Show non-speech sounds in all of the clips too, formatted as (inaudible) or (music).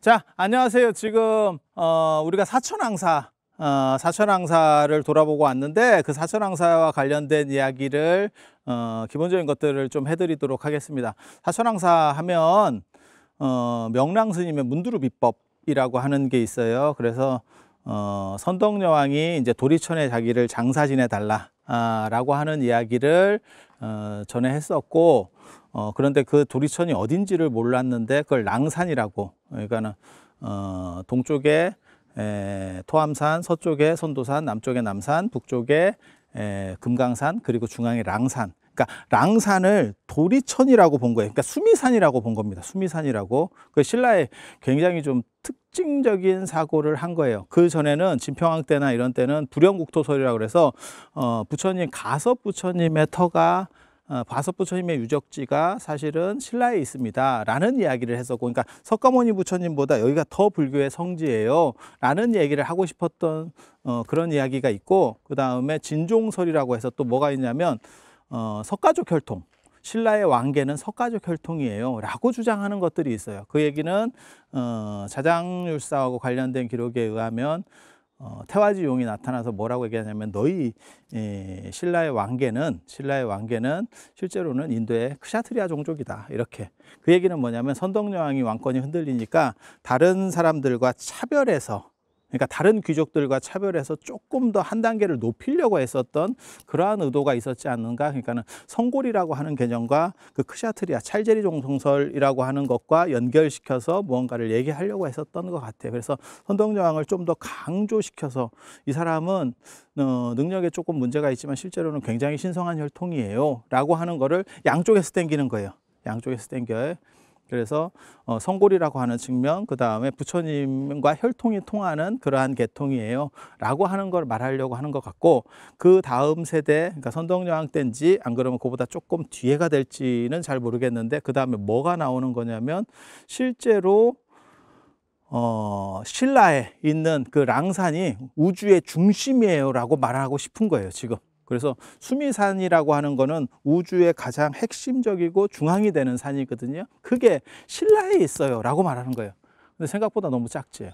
자 안녕하세요 지금 어, 우리가 사천왕사 어, 사천왕사를 돌아보고 왔는데 그 사천왕사와 관련된 이야기를 어, 기본적인 것들을 좀 해드리도록 하겠습니다 사천왕사 하면 어, 명랑스님의 문두루 비법이라고 하는 게 있어요 그래서 어, 선덕여왕이 이제 도리천에 자기를 장사 지내달라 라고 하는 이야기를 어, 전에 했었고 어, 그런데 그 도리천이 어딘지를 몰랐는데 그걸 랑산이라고 그러니까는 어, 동쪽에 에, 토암산, 서쪽에 선도산, 남쪽에 남산, 북쪽에 에, 금강산, 그리고 중앙에 랑산. 그러니까 랑산을 도리천이라고 본 거예요. 그러니까 수미산이라고 본 겁니다. 수미산이라고. 그신라에 굉장히 좀 특징적인 사고를 한 거예요. 그 전에는 진평왕 때나 이런 때는 불영국토설이라고 그래서 어, 부처님 가서 부처님의 터가 어, 과서 부처님의 유적지가 사실은 신라에 있습니다라는 이야기를 했었고 그러니까 석가모니 부처님보다 여기가 더 불교의 성지예요라는 얘기를 하고 싶었던 어, 그런 이야기가 있고 그 다음에 진종설이라고 해서 또 뭐가 있냐면 어, 석가족 혈통 신라의 왕계는 석가족 혈통이에요 라고 주장하는 것들이 있어요 그 얘기는 어, 자장율사하고 관련된 기록에 의하면 어, 태화지 용이 나타나서 뭐라고 얘기하냐면 너희 에, 신라의 왕계는 신라의 왕계는 실제로는 인도의 크샤트리아 종족이다 이렇게 그 얘기는 뭐냐면 선덕여왕이 왕권이 흔들리니까 다른 사람들과 차별해서 그러니까 다른 귀족들과 차별해서 조금 더 한 단계를 높이려고 했었던 그러한 의도가 있었지 않는가. 그러니까는 성골이라고 하는 개념과 그 크샤트리아 찰제리 종성설이라고 하는 것과 연결시켜서 무언가를 얘기하려고 했었던 것 같아요. 그래서 선덕여왕을 좀 더 강조시켜서 이 사람은 어, 능력에 조금 문제가 있지만 실제로는 굉장히 신성한 혈통이에요. 라고 하는 거를 양쪽에서 땡기는 거예요. 양쪽에서 땡겨요. 그래서 어, 성골이라고 하는 측면, 그 다음에 부처님과 혈통이 통하는 그러한 계통이에요. 라고 하는 걸 말하려고 하는 것 같고, 그 다음 세대, 그러니까 선덕여왕 때인지, 안 그러면 그보다 조금 뒤에가 될지는 잘 모르겠는데, 그 다음에 뭐가 나오는 거냐면, 실제로 어, 신라에 있는 그 랑산이 우주의 중심이에요라고 말하고 싶은 거예요, 지금. 그래서 수미산이라고 하는 거는 우주의 가장 핵심적이고 중앙이 되는 산이거든요. 그게 신라에 있어요. 라고 말하는 거예요. 근데 생각보다 너무 작지.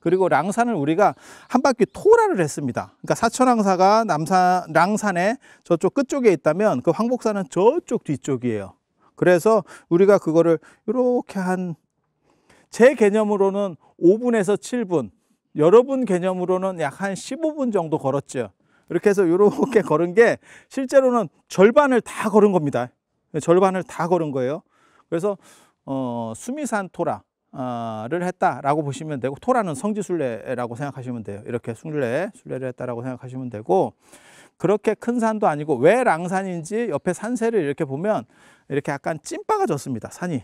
그리고 랑산을 우리가 한 바퀴 토라를 했습니다. 그러니까 사천왕사가 남산 랑산의 저쪽 끝쪽에 있다면 그 황복산은 저쪽 뒤쪽이에요. 그래서 우리가 그거를 이렇게 한 제 개념으로는 5분에서 7분, 여러분 개념으로는 약 한 15분 정도 걸었죠. 이렇게 해서 이렇게 (laughs) 걸은 게 실제로는 절반을 다 걸은 겁니다. 절반을 다 걸은 거예요. 그래서 어, 수미산 토라를 했다라고 보시면 되고 토라는 성지순례라고 생각하시면 돼요. 이렇게 순례, 순례를 했다라고 생각하시면 되고 그렇게 큰 산도 아니고 왜 랑산인지 옆에 산세를 이렇게 보면 이렇게 약간 찐빠가 졌습니다. 산이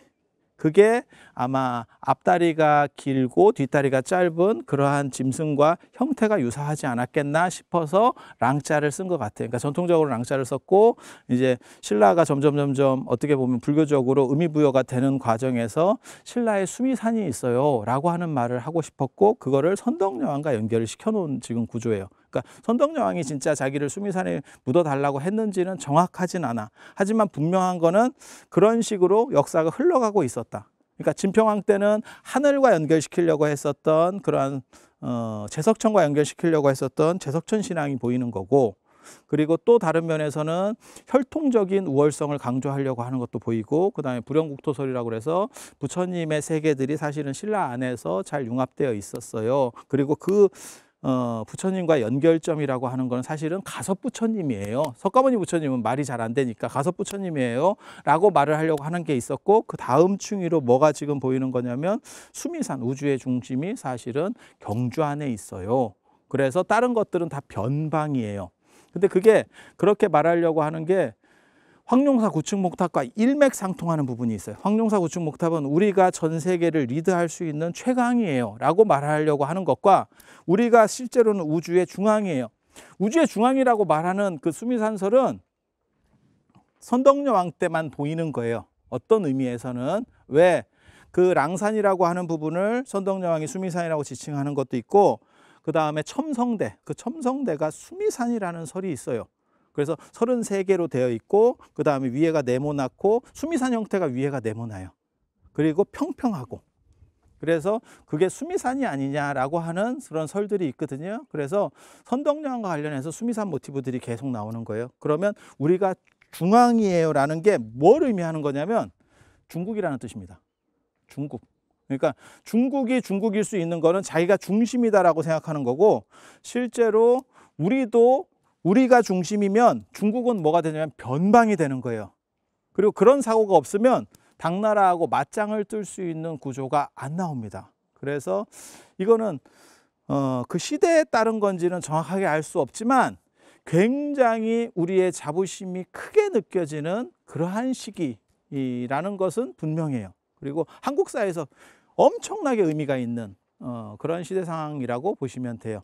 그게 아마 앞다리가 길고 뒷다리가 짧은 그러한 짐승과 형태가 유사하지 않았겠나 싶어서 랑자를 쓴 것 같아요. 그러니까 전통적으로 랑자를 썼고 이제 신라가 점점 점점 어떻게 보면 불교적으로 의미 부여가 되는 과정에서 신라의 수미산이 있어요라고 하는 말을 하고 싶었고 그거를 선덕여왕과 연결을 시켜놓은 지금 구조예요. 그러니까 선덕여왕이 진짜 자기를 수미산에 묻어달라고 했는지는 정확하진 않아. 하지만 분명한 거는 그런 식으로 역사가 흘러가고 있었다. 그러니까 진평왕 때는 하늘과 연결시키려고 했었던 그러한 어, 제석천과 연결시키려고 했었던 제석천 신앙이 보이는 거고 그리고 또 다른 면에서는 혈통적인 우월성을 강조하려고 하는 것도 보이고 그다음에 불영국토설이라고 해서 부처님의 세계들이 사실은 신라 안에서 잘 융합되어 있었어요. 그리고 그 어, 부처님과 연결점이라고 하는 것은 사실은 가섭 부처님이에요. 석가모니 부처님은 말이 잘 안 되니까 가섭 부처님이에요. 라고 말을 하려고 하는 게 있었고, 그 다음 층위로 뭐가 지금 보이는 거냐면 수미산, 우주의 중심이 사실은 경주 안에 있어요. 그래서 다른 것들은 다 변방이에요. 근데 그게 그렇게 말하려고 하는 게 황룡사 구축 목탑과 일맥상통하는 부분이 있어요. 황룡사 구축 목탑은 우리가 전 세계를 리드할 수 있는 최강이에요. 라고 말하려고 하는 것과 우리가 실제로는 우주의 중앙이에요. 우주의 중앙이라고 말하는 그 수미산설은 선덕여 왕 때만 보이는 거예요. 어떤 의미에서는 왜 그 랑산이라고 하는 부분을 선덕여 왕이 수미산이라고 지칭하는 것도 있고 그 다음에 첨성대, 그 첨성대가 수미산이라는 설이 있어요. 그래서 33개로 되어 있고 그 다음에 위에가 네모나고 수미산 형태가 위에가 네모나요. 그리고 평평하고 그래서 그게 수미산이 아니냐라고 하는 그런 설들이 있거든요. 그래서 선덕여왕과 관련해서 수미산 모티브들이 계속 나오는 거예요. 그러면 우리가 중앙이에요라는 게 뭘 의미하는 거냐면 중국이라는 뜻입니다. 중국. 그러니까 중국이 중국일 수 있는 거는 자기가 중심이다라고 생각하는 거고 실제로 우리도 우리가 중심이면 중국은 뭐가 되냐면 변방이 되는 거예요. 그리고 그런 사고가 없으면 당나라하고 맞짱을 뚫 수 있는 구조가 안 나옵니다. 그래서 이거는 어, 그 시대에 따른 건지는 정확하게 알 수 없지만 굉장히 우리의 자부심이 크게 느껴지는 그러한 시기라는 것은 분명해요. 그리고 한국사에서 엄청나게 의미가 있는 어, 그런 시대 상황이라고 보시면 돼요.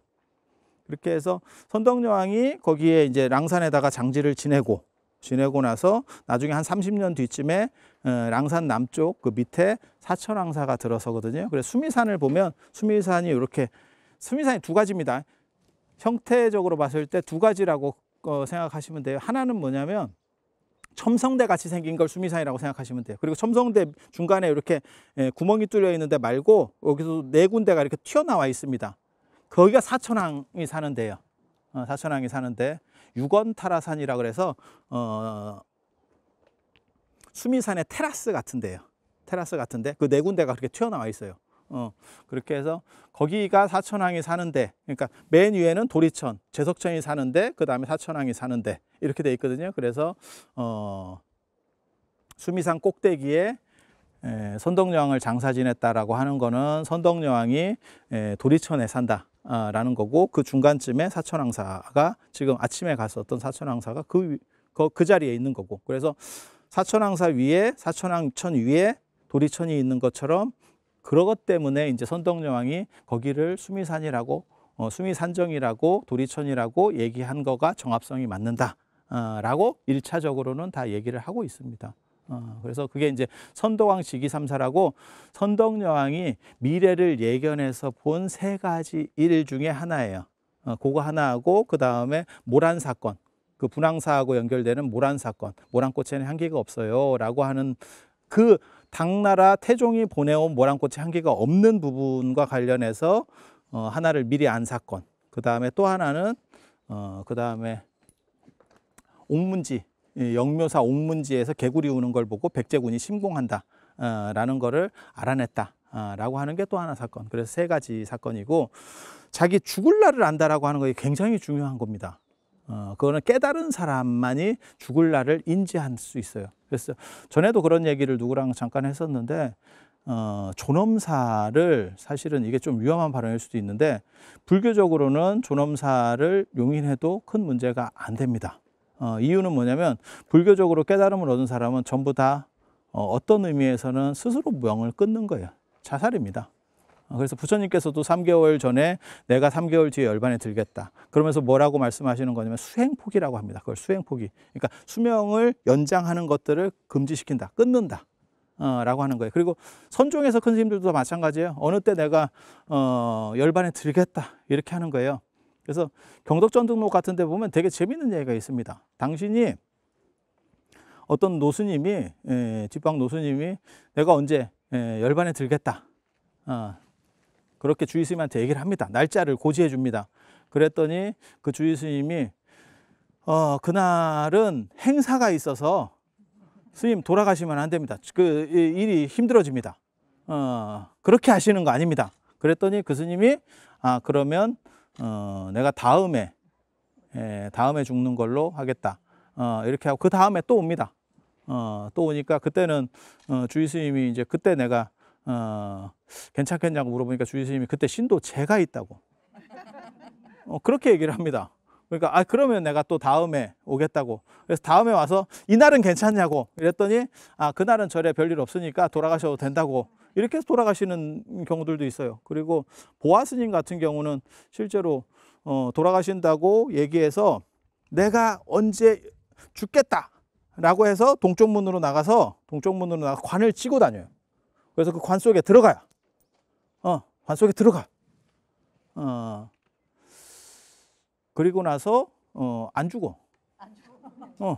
이렇게 해서 선덕여왕이 거기에 이제 랑산에다가 장지를 지내고 지내고 나서 나중에 한 30년 뒤쯤에 어, 랑산 남쪽 그 밑에 사천왕사가 들어서거든요. 그래서 수미산을 보면 수미산이 이렇게 수미산이 두 가지입니다. 형태적으로 봤을 때 두 가지라고 어, 생각하시면 돼요. 하나는 뭐냐면 첨성대 같이 생긴 걸 수미산이라고 생각하시면 돼요. 그리고 첨성대 중간에 이렇게 예, 구멍이 뚫려 있는데 말고 여기서 네 군데가 이렇게 튀어나와 있습니다. 거기가 사천왕이 사는데요. 어, 사천왕이 사는데 유건타라산이라 그래서 어, 수미산의 테라스 같은데요. 테라스 같은데 그 네 군데가 그렇게 튀어나와 있어요. 어, 그렇게 해서 거기가 사천왕이 사는데 그러니까 맨 위에는 도리천, 제석천이 사는데 그 다음에 사천왕이 사는데 이렇게 돼 있거든요. 그래서 어, 수미산 꼭대기에 에, 선덕여왕을 장사 지냈다라고 하는 거는 선덕여왕이 에, 도리천에 산다. 라는 거고 그 중간쯤에 사천왕사가 지금 아침에 갔었던 사천왕사가 그, 그, 그 자리에 있는 거고 그래서 사천왕사 위에 사천왕천 위에 도리천이 있는 것처럼 그것 때문에 이제 선덕여왕이 거기를 수미산이라고 어, 수미산정이라고 도리천이라고 얘기한 거가 정합성이 맞는다라고 일차적으로는다 얘기를 하고 있습니다. 어, 그래서 그게 이제 선덕왕 직기삼사라고 선덕여왕이 미래를 예견해서 본 세 가지 일 중에 하나예요. 어, 그거 하나하고 그 다음에 모란 사건, 그 분황사하고 연결되는 모란 사건, 모란꽃에는 향기가 없어요라고 하는 그 당나라 태종이 보내온 모란꽃의 향기가 없는 부분과 관련해서 어, 하나를 미리 안 사건, 그 다음에 또 하나는 어, 그 다음에 옥문지 영묘사 옥문지에서 개구리 우는 걸 보고 백제군이 침공한다라는 거를 알아냈다. 라고 하는 게 또 하나 사건. 그래서 세 가지 사건이고 자기 죽을 날을 안다라고 하는 것이 굉장히 중요한 겁니다. 어, 그거는 깨달은 사람만이 죽을 날을 인지할 수 있어요. 그래서 전에도 그런 얘기를 누구랑 잠깐 했었는데 어, 존엄사를 사실은 이게 좀 위험한 발언일 수도 있는데 불교적으로는 존엄사를 용인해도 큰 문제가 안 됩니다. 어, 이유는 뭐냐면 불교적으로 깨달음을 얻은 사람은 전부 다 어, 어떤 의미에서는 스스로 명을 끊는 거예요. 자살입니다. 어, 그래서 부처님께서도 3개월 전에 내가 3개월 뒤에 열반에 들겠다. 그러면서 뭐라고 말씀하시는 거냐면 수행포기라고 합니다. 그걸 수행포기. 그러니까 수명을 연장하는 것들을 금지시킨다. 끊는다. 어, 라고 하는 거예요. 그리고 선종에서 큰 스님들도 마찬가지예요. 어느 때 내가 어, 열반에 들겠다. 이렇게 하는 거예요. 그래서 경덕전 등록 같은 데 보면 되게 재밌는 얘기가 있습니다. 당신이 어떤 노수님이 에, 예, 집방 노수님이 내가 언제 에, 예, 열반에 들겠다. 아, 그렇게 주의스님한테 얘기를 합니다. 날짜를 고지해 줍니다. 그랬더니 그 주의스님이 어, 그날은 행사가 있어서 스님 돌아가시면 안 됩니다. 그 일이 힘들어집니다. 어, 그렇게 하시는 거 아닙니다. 그랬더니 그 스님이 아 그러면 어, 내가 다음에 에, 예, 다음에 죽는 걸로 하겠다. 어, 이렇게 하고 그 다음에 또 옵니다. 어, 또 오니까 그때는 어, 주위 스님이 이제 그때 내가 어, 괜찮겠냐고 물어보니까 주위 스님이 그때 신도 제가 있다고 어, 그렇게 얘기를 합니다. 그러니까 아 그러면 내가 또 다음에 오겠다고 그래서 다음에 와서 이날은 괜찮냐고 이랬더니 아 그날은 절에 별일 없으니까 돌아가셔도 된다고 이렇게 해서 돌아가시는 경우들도 있어요 그리고 보아 스님 같은 경우는 실제로 어 돌아가신다고 얘기해서 내가 언제 죽겠다 라고 해서 동쪽 문으로 나가서 동쪽 문으로 나가 관을 치고 다녀요 그래서 그 관 속에 들어가요 어 관 속에 들어가 어 그리고 나서 어, 안 죽어. (laughs) 어.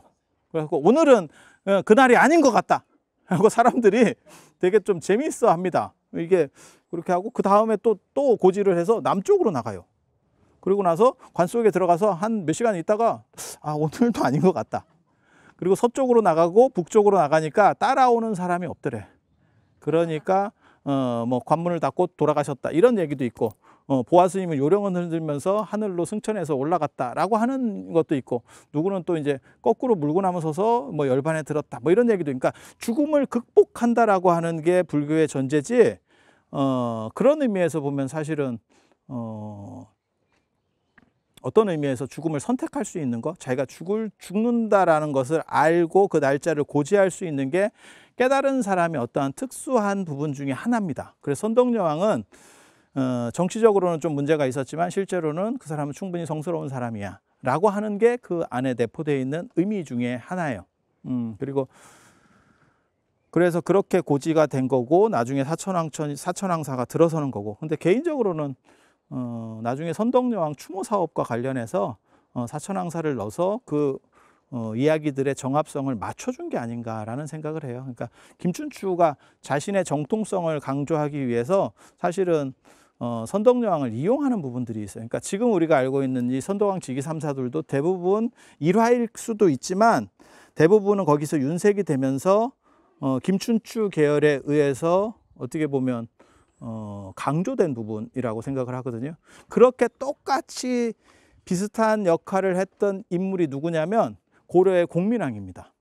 그래갖고 오늘은 어, 그날이 아닌 것 같다. 하고 사람들이 되게 좀 재미있어 합니다. 이게 그렇게 하고 그 다음에 또 또 고지를 해서 남쪽으로 나가요. 그리고 나서 관 속에 들어가서 한 몇 시간 있다가 아 오늘도 아닌 것 같다. 그리고 서쪽으로 나가고 북쪽으로 나가니까 따라오는 사람이 없더래. 그러니까 어뭐 관문을 닫고 돌아가셨다 이런 얘기도 있고 어, 보아스님은 요령을 흔들면서 하늘로 승천해서 올라갔다라고 하는 것도 있고 누구는 또 이제 거꾸로 물고 나무서서뭐 열반에 들었다 뭐 이런 얘기도 그러니까 죽음을 극복한다라고 하는 게 불교의 전제지 어, 그런 의미에서 보면 사실은 어, 어떤 의미에서 죽음을 선택할 수 있는 거 자기가 죽을 죽는다라는 것을 알고 그 날짜를 고지할 수 있는 게 깨달은 사람이 어떠한 특수한 부분 중의 하나입니다. 그래서 선덕여왕은 어, 정치적으로는 좀 문제가 있었지만 실제로는 그 사람은 충분히 성스러운 사람이야. 라고 하는 게 그 안에 내포되어 있는 의미 중에 하나예요. 음, 그리고 그래서 그렇게 고지가 된 거고 나중에 사천왕천 사천왕사가 들어서는 거고. 근데 개인적으로는 어, 나중에 선덕여왕 추모 사업과 관련해서 어, 사천왕사를 넣어서 그 어, 이야기들의 정합성을 맞춰준 게 아닌가라는 생각을 해요. 그러니까 김춘추가 자신의 정통성을 강조하기 위해서 사실은 어, 선덕여왕을 이용하는 부분들이 있어요. 그러니까 지금 우리가 알고 있는 이 선덕왕 직위 삼사들도 대부분 일화일 수도 있지만 대부분은 거기서 윤색이 되면서 어, 김춘추 계열에 의해서 어떻게 보면 어, 강조된 부분이라고 생각을 하거든요. 그렇게 똑같이 비슷한 역할을 했던 인물이 누구냐면 고려의 공민왕입니다.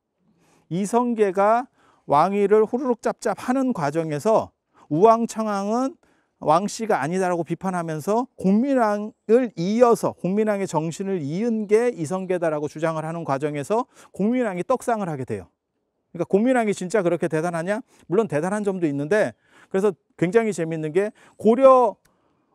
이성계가 왕위를 후루룩 짭짭 하는 과정에서 우왕창왕은 왕씨가 아니다라고 비판하면서 공민왕을 이어서 공민왕의 정신을 이은 게 이성계다라고 주장을 하는 과정에서 공민왕이 떡상을 하게 돼요. 그러니까 공민왕이 진짜 그렇게 대단하냐? 물론 대단한 점도 있는데 그래서 굉장히 재밌는 게 고려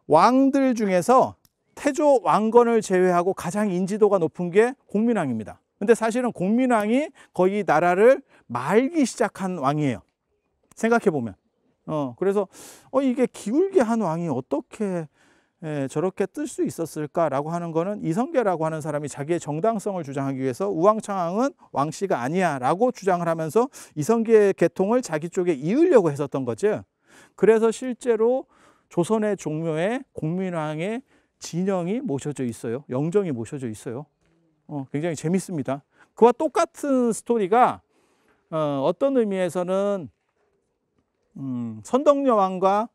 왕들 중에서 태조 왕건을 제외하고 가장 인지도가 높은 게 공민왕입니다. 근데 사실은 공민왕이 거의 나라를 말기 시작한 왕이에요. 생각해 보면. 어, 그래서 어, 이게 기울게 한 왕이 어떻게 예, 저렇게 뜰 수 있었을까라고 하는 거는 이성계라고 하는 사람이 자기의 정당성을 주장하기 위해서 우왕창왕은 왕씨가 아니야라고 주장을 하면서 이성계의 계통을 자기 쪽에 이으려고 했었던 거죠. 그래서 실제로 조선의 종묘에 공민왕의 진영이 모셔져 있어요. 영정이 모셔져 있어요. 어, 굉장히 재밌습니다. 그와 똑같은 스토리가 어, 어떤 의미에서는 음, 선덕여왕과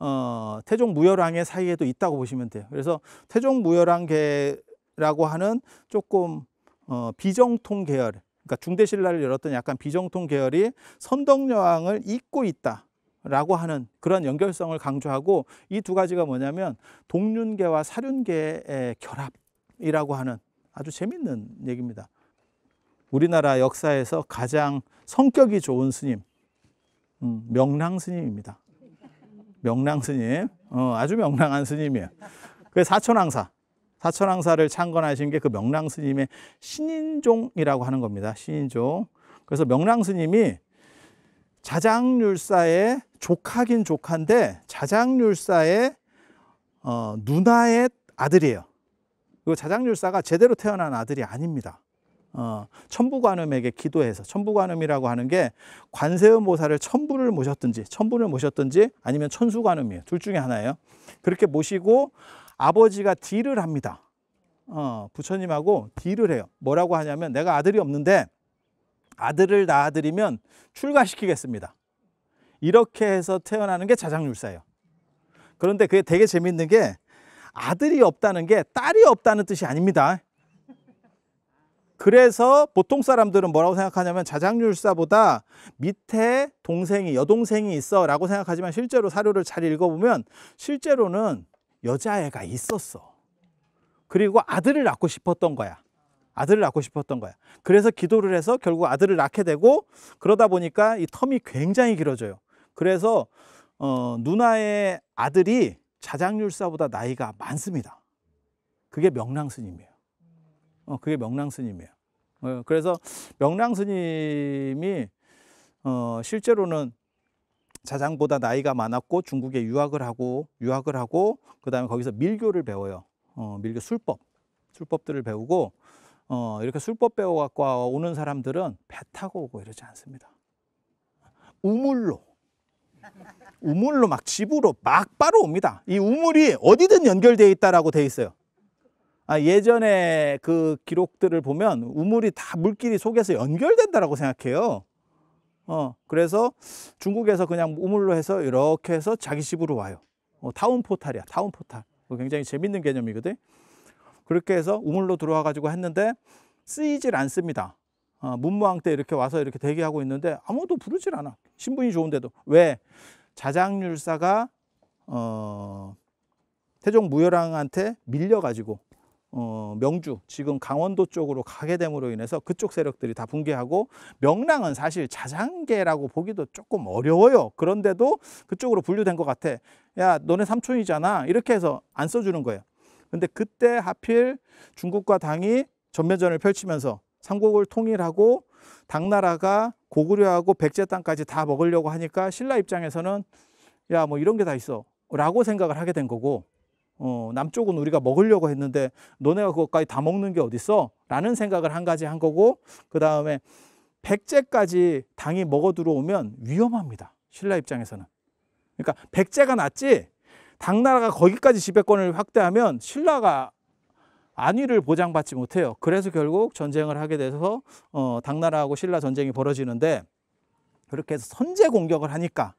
어, 태종 무열왕의 사이에도 있다고 보시면 돼요. 그래서 태종 무열왕계라고 하는 조금 어, 비정통 계열, 그러니까 중대신라를 열었던 약간 비정통 계열이 선덕여왕을 잊고 있다. 라고 하는 그런 연결성을 강조하고 이 두 가지가 뭐냐면 동륜계와 사륜계의 결합이라고 하는 아주 재밌는 얘기입니다. 우리나라 역사에서 가장 성격이 좋은 스님, 음, 명랑 스님입니다. 명랑 스님, 어, 아주 명랑한 스님이에요. 그 사천왕사, 사천왕사를 창건하신 게 그 명랑 스님의 신인종이라고 하는 겁니다. 신인종. 그래서 명랑 스님이 자장률사의 조카긴 조카인데 자장률사의 어, 누나의 아들이에요. 그 자장률사가 제대로 태어난 아들이 아닙니다. 어, 천부관음에게 기도해서 천부관음이라고 하는 게 관세음 보살을 천부를 모셨든지 천부를 모셨든지 아니면 천수관음이에요. 둘 중에 하나예요. 그렇게 모시고 아버지가 딜을 합니다. 어, 부처님하고 딜을 해요. 뭐라고 하냐면 내가 아들이 없는데 아들을 낳아드리면 출가시키겠습니다. 이렇게 해서 태어나는 게 자장률사예요. 그런데 그게 되게 재밌는 게 아들이 없다는 게 딸이 없다는 뜻이 아닙니다. 그래서 보통 사람들은 뭐라고 생각하냐면 자장률사보다 밑에 동생이 여동생이 있어 라고 생각하지만 실제로 사료를 잘 읽어보면 실제로는 여자애가 있었어 그리고 아들을 낳고 싶었던 거야 아들을 낳고 싶었던 거야 그래서 기도를 해서 결국 아들을 낳게 되고 그러다 보니까 이 텀이 굉장히 길어져요 그래서 어, 누나의 아들이 자장률사보다 나이가 많습니다. 그게 명랑스님이에요. 어, 그게 명랑스님이에요. 어, 그래서 명랑스님이 어, 실제로는 자장보다 나이가 많았고 중국에 유학을 하고 유학을 하고 그다음에 거기서 밀교를 배워요. 어, 밀교 술법 술법들을 배우고 어, 이렇게 술법 배워갖고 오는 사람들은 배 타고 오고 이러지 않습니다. 우물로 우물로 막 집으로 막 바로 옵니다. 이 우물이 어디든 연결되어 있다라고 돼 있어요. 아, 예전에 그 기록들을 보면 우물이 다 물길이 속에서 연결된다라고 생각해요. 어, 그래서 중국에서 그냥 우물로 해서 이렇게 해서 자기 집으로 와요. 어, 타운 포탈이야, 타운 포탈. 굉장히 재밌는 개념이거든. 그렇게 해서 우물로 들어와 가지고 했는데 쓰이질 않습니다. 어, 문무왕 때 이렇게 와서 이렇게 대기하고 있는데 아무도 부르질 않아. 신분이 좋은데도 왜 자장률사가 어 태종 무열왕한테 밀려가지고 어 명주 지금 강원도 쪽으로 가게 됨으로 인해서 그쪽 세력들이 다 붕괴하고 명랑은 사실 자장계라고 보기도 조금 어려워요. 그런데도 그쪽으로 분류된 것 같아. 야 너네 삼촌이잖아. 이렇게 해서 안 써주는 거예요. 근데 그때 하필 중국과 당이 전면전을 펼치면서 삼국을 통일하고 당나라가 고구려하고 백제 땅까지 다 먹으려고 하니까 신라 입장에서는 야 뭐 이런 게 다 있어 라고 생각을 하게 된 거고 어, 남쪽은 우리가 먹으려고 했는데 너네가 그것까지 다 먹는 게 어딨어? 라는 생각을 한 가지 한 거고 그 다음에 백제까지 당이 먹어 들어오면 위험합니다. 신라 입장에서는. 그러니까 백제가 낫지 당나라가 거기까지 지배권을 확대하면 신라가 안위를 보장받지 못해요. 그래서 결국 전쟁을 하게 돼서 어, 당나라하고 신라 전쟁이 벌어지는데 그렇게 해서 선제 공격을 하니까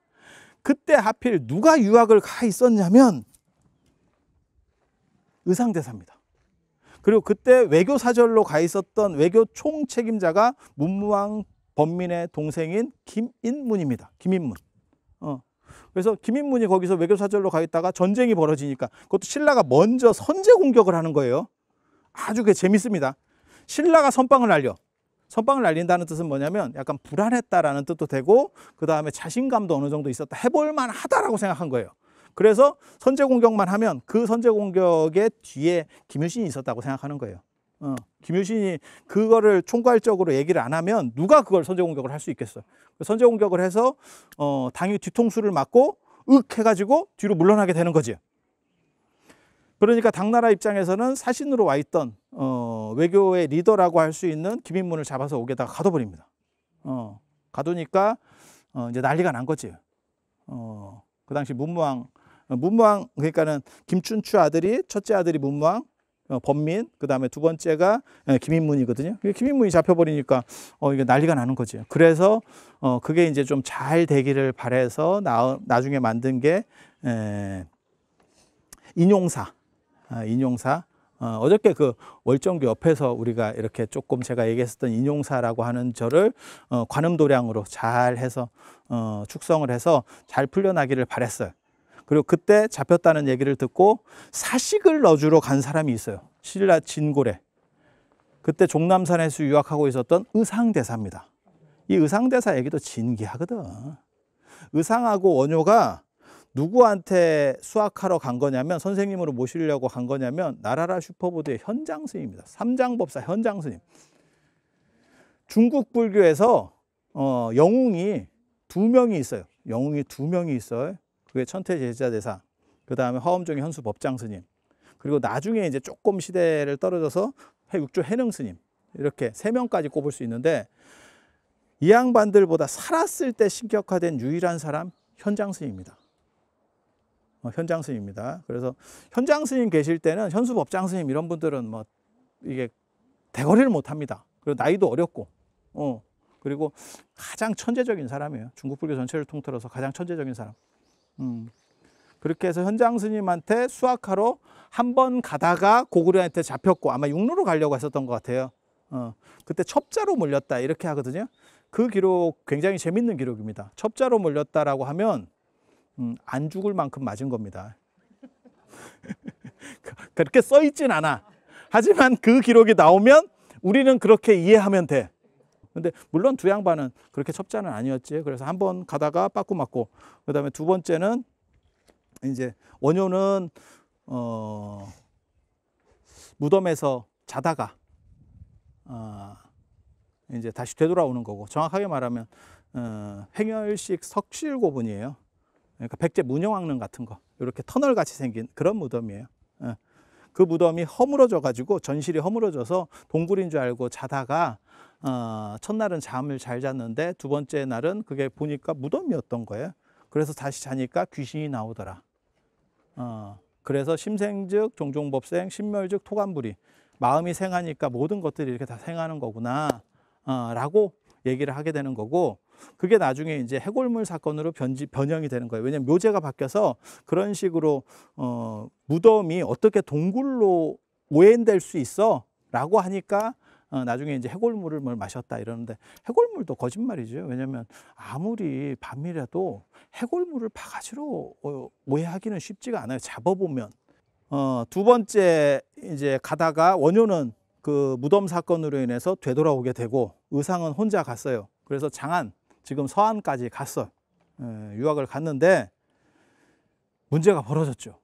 그때 하필 누가 유학을 가 있었냐면 의상대사입니다. 그리고 그때 외교 사절로 가 있었던 외교 총 책임자가 문무왕 범민의 동생인 김인문입니다. 김인문. 어. 그래서 김인문이 거기서 외교 사절로 가 있다가 전쟁이 벌어지니까 그것도 신라가 먼저 선제 공격을 하는 거예요. 아주 그 재밌습니다. 신라가 선빵을 날려. 선빵을 날린다는 뜻은 뭐냐면 약간 불안했다라는 뜻도 되고 그 다음에 자신감도 어느 정도 있었다. 해볼만 하다라고 생각한 거예요. 그래서 선제 공격만 하면 그 선제 공격의 뒤에 김유신이 있었다고 생각하는 거예요. 어, 김유신이 그거를 총괄적으로 얘기를 안 하면 누가 그걸 선제 공격을 할 수 있겠어요. 그 선제 공격을 해서 어, 당연 뒤통수를 맞고 윽 해가지고 뒤로 물러나게 되는 거지. 그러니까 당나라 입장에서는 사신으로 와 있던 어, 외교의 리더라고 할 수 있는 김인문을 잡아서 오게다가 가둬버립니다. 어, 가두니까 어, 이제 난리가 난 거지. 어, 그 당시 문무왕, 어, 문무왕 그러니까는 김춘추 아들이 첫째 아들이 문무왕, 어, 범민, 그 다음에 두 번째가 김인문이거든요. 예, 김인문이 잡혀버리니까 어, 이게 난리가 나는 거지. 그래서 어, 그게 이제 좀 잘 되기를 바래서 나, 나중에 만든 게 에, 인용사. 아, 인용사 어, 어저께 그 월정교 옆에서 우리가 이렇게 조금 제가 얘기했었던 인용사라고 하는 저를 어, 관음도량으로 잘 해서 어, 축성을 해서 잘 풀려나기를 바랬어요. 그리고 그때 잡혔다는 얘기를 듣고 사식을 넣어주러 간 사람이 있어요. 신라 진고래. 그때 종남산에서 유학하고 있었던 의상대사입니다. 이 의상대사 얘기도 진기하거든. 의상하고 원효가 누구한테 수학하러 간 거냐면 선생님으로 모시려고 간 거냐면 나라라 슈퍼보드의 현장 스님입니다. 삼장법사 현장 스님. 중국 불교에서 어, 영웅이 두 명이 있어요. 영웅이 두 명이 있어요. 그게 천태제자대사. 그 다음에 허엄종의 현수 법장 스님. 그리고 나중에 이제 조금 시대를 떨어져서 육조 해능 스님. 이렇게 세 명까지 꼽을 수 있는데 이 양반들보다 살았을 때 신격화된 유일한 사람 현장 스님입니다. 어, 현장 스님입니다. 그래서 현장 스님 계실 때는 현수 법장 스님 이런 분들은 뭐 이게 대거리를 못 합니다. 그리고 나이도 어렵고어 그리고 가장 천재적인 사람이에요. 중국 불교 전체를 통틀어서 가장 천재적인 사람. 음. 그렇게 해서 현장 스님한테 수학하러 한 번 가다가 고구려한테 잡혔고 아마 육로로 가려고 했었던 것 같아요. 어, 그때 첩자로 물렸다 이렇게 하거든요. 그 기록 굉장히 재밌는 기록입니다. 첩자로 물렸다라고 하면 음, 안 죽을 만큼 맞은 겁니다. (laughs) 그렇게 써 있진 않아. 하지만 그 기록이 나오면 우리는 그렇게 이해하면 돼. 근데 물론 두 양반은 그렇게 첩자는 아니었지. 그래서 한 번 가다가 빠꾸 맞고 그다음에 두 번째는 이제 원효는 어 무덤에서 자다가 어 이제 다시 되돌아오는 거고 정확하게 말하면 어 행열식 석실고분이에요. 그러니까 백제 문영왕릉 같은 거 이렇게 터널 같이 생긴 그런 무덤이에요. 예. 그 무덤이 허물어져 가지고 전실이 허물어져서 동굴인 줄 알고 자다가 어, 첫날은 잠을 잘 잤는데 두 번째 날은 그게 보니까 무덤이었던 거예요. 그래서 다시 자니까 귀신이 나오더라. 어, 그래서 심생즉 종종법생 심멸즉 토간불이 마음이 생하니까 모든 것들이 이렇게 다 생하는 거구나 어, 라고 얘기를 하게 되는 거고 그게 나중에 이제 해골물 사건으로 변지, 변형이 되는 거예요. 왜냐하면 묘제가 바뀌어서 그런 식으로 어, 무덤이 어떻게 동굴로 오해될 수 있어라고 하니까 어, 나중에 이제 해골물을 마셨다 이러는데 해골물도 거짓말이죠. 왜냐하면 아무리 밤이라도 해골물을 바가지로 어, 오해하기는 쉽지가 않아요. 잡아보면 어, 두 번째 이제 가다가 원효는 그 무덤 사건으로 인해서 되돌아오게 되고 의상은 혼자 갔어요. 그래서 장안 지금 서안까지 갔어. 유학을 갔는데 문제가 벌어졌죠.